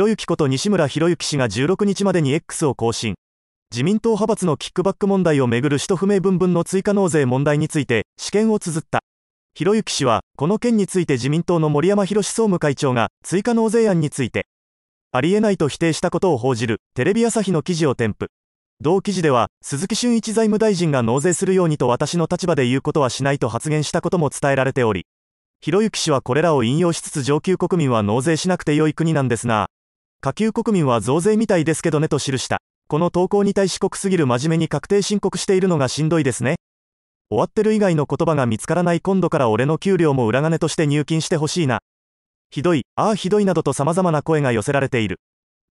ゆきこと西村博之氏が16日までに X を更新。自民党派閥のキックバック問題をめぐる使途不明分分の追加納税問題について、試験を綴った。ひろゆき氏は、この件について自民党の森山博総務会長が、追加納税案について、ありえないと否定したことを報じる、テレビ朝日の記事を添付。同記事では、鈴木俊一財務大臣が納税するようにと私の立場で言うことはしないと発言したことも伝えられており、ひろゆき氏はこれらを引用しつつ上級国民は納税しなくて良い国なんですな。下級国民は増税みたいですけどねと記した。この投稿に対し国すぎる真面目に確定申告しているのがしんどいですね。終わってる以外の言葉が見つからない今度から俺の給料も裏金として入金してほしいな。ひどい、ああひどいなどと様々な声が寄せられている。